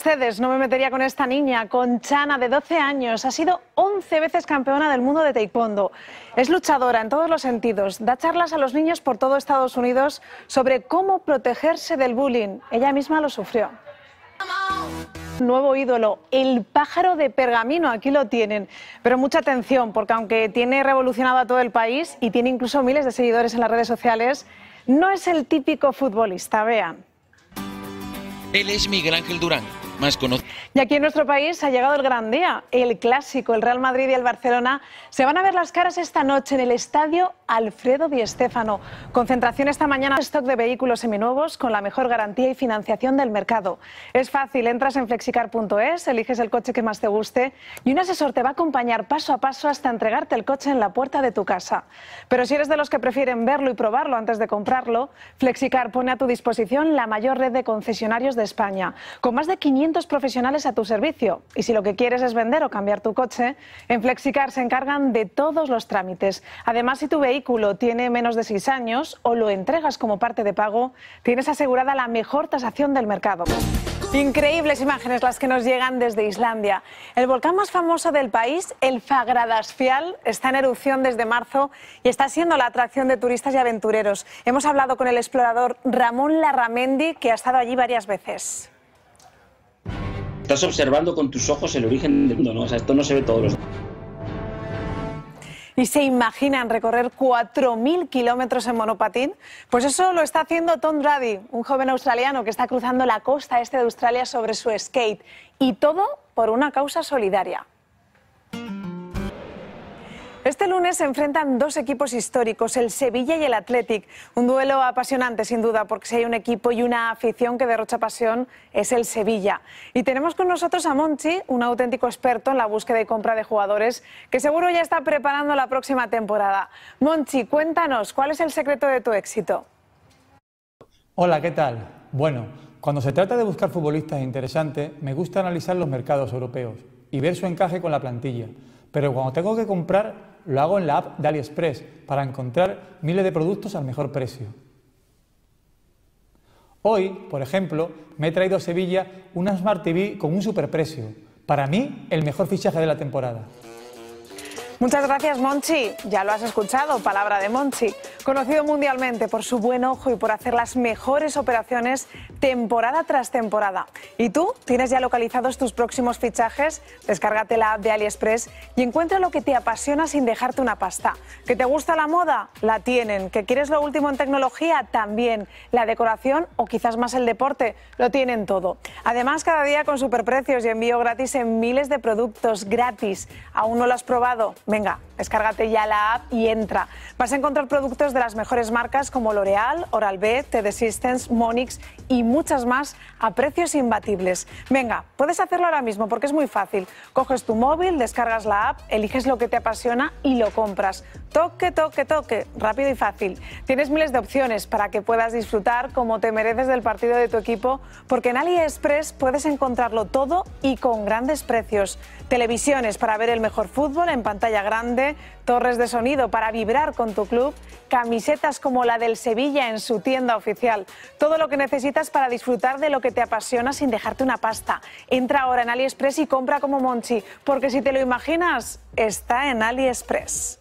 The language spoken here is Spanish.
...ustedes, no me metería con esta niña, con Chana, de 12 años. Ha sido 11 veces campeona del mundo de taekwondo. Es luchadora en todos los sentidos. Da charlas a los niños por todo Estados Unidos sobre cómo protegerse del bullying. Ella misma lo sufrió. Nuevo ídolo, el pájaro de pergamino, aquí lo tienen. Pero mucha atención, porque aunque tiene revolucionado a todo el país y tiene incluso miles de seguidores en las redes sociales, no es el típico futbolista, vean. Él es Miguel Ángel Durán, y aquí en nuestro país ha llegado el gran día, el clásico. El Real Madrid y el Barcelona se van a ver las caras esta noche en el estadio Alfredo Di Stéfano. Concentración esta mañana stock de vehículos seminuevos con la mejor garantía y financiación del mercado. Es fácil, entras en flexicar.es, eliges el coche que más te guste y un asesor te va a acompañar paso a paso hasta entregarte el coche en la puerta de tu casa. Pero si eres de los que prefieren verlo y probarlo antes de comprarlo, Flexicar pone a tu disposición la mayor red de concesionarios de España, con más de 500 profesionales a tu servicio. Y si lo que quieres es vender o cambiar tu coche, en Flexicar se encargan de todos los trámites. Además, si tu vehículo tiene menos de seis años o lo entregas como parte de pago, tienes asegurada la mejor tasación del mercado. Increíbles imágenes las que nos llegan desde Islandia. El volcán más famoso del país, el Fagradasfial, está en erupción desde marzo y está siendo la atracción de turistas y aventureros. Hemos hablado con el explorador Ramón Larramendi, que ha estado allí varias veces. Estás observando con tus ojos el origen del mundo, O sea, esto no se ve todos los días. ¿Y se imaginan recorrer 4.000 kilómetros en monopatín? Pues eso lo está haciendo Tom Brady, un joven australiano que está cruzando la costa este de Australia sobre su skate. Y todo por una causa solidaria. Este lunes se enfrentan dos equipos históricos, el Sevilla y el Athletic. Un duelo apasionante, sin duda, porque si hay un equipo y una afición que derrocha pasión, es el Sevilla. Y tenemos con nosotros a Monchi, un auténtico experto en la búsqueda y compra de jugadores, que seguro ya está preparando la próxima temporada. Monchi, cuéntanos, ¿cuál es el secreto de tu éxito? Hola, ¿qué tal? Bueno, cuando se trata de buscar futbolistas interesantes, me gusta analizar los mercados europeos y ver su encaje con la plantilla pero cuando tengo que comprar, lo hago en la app de AliExpress para encontrar miles de productos al mejor precio. Hoy, por ejemplo, me he traído a Sevilla una Smart TV con un superprecio. Para mí, el mejor fichaje de la temporada. Muchas gracias, Monchi. Ya lo has escuchado, palabra de Monchi. Conocido mundialmente por su buen ojo y por hacer las mejores operaciones temporada tras temporada. ¿Y tú? ¿Tienes ya localizados tus próximos fichajes? Descárgate la app de AliExpress y encuentra lo que te apasiona sin dejarte una pasta. ¿Que te gusta la moda? La tienen. ¿Que quieres lo último en tecnología? También. ¿La decoración o quizás más el deporte? Lo tienen todo. Además, cada día con superprecios y envío gratis en miles de productos gratis. ¿Aún no lo has probado? Venga, descárgate ya la app y entra. Vas a encontrar productos de las mejores marcas como L'Oreal, Oral-B, TD Systems, Monix y muchas más a precios imbatibles. Venga, puedes hacerlo ahora mismo porque es muy fácil. Coges tu móvil, descargas la app, eliges lo que te apasiona y lo compras. Toque, toque, toque, rápido y fácil. Tienes miles de opciones para que puedas disfrutar como te mereces del partido de tu equipo, porque en AliExpress puedes encontrarlo todo y con grandes precios. Televisiones para ver el mejor fútbol en pantalla grande, torres de sonido para vibrar con tu club, camisetas como la del Sevilla en su tienda oficial. Todo lo que necesitas para disfrutar de lo que te apasiona sin dejarte una pasta. Entra ahora en AliExpress y compra como Monchi, porque si te lo imaginas, está en AliExpress.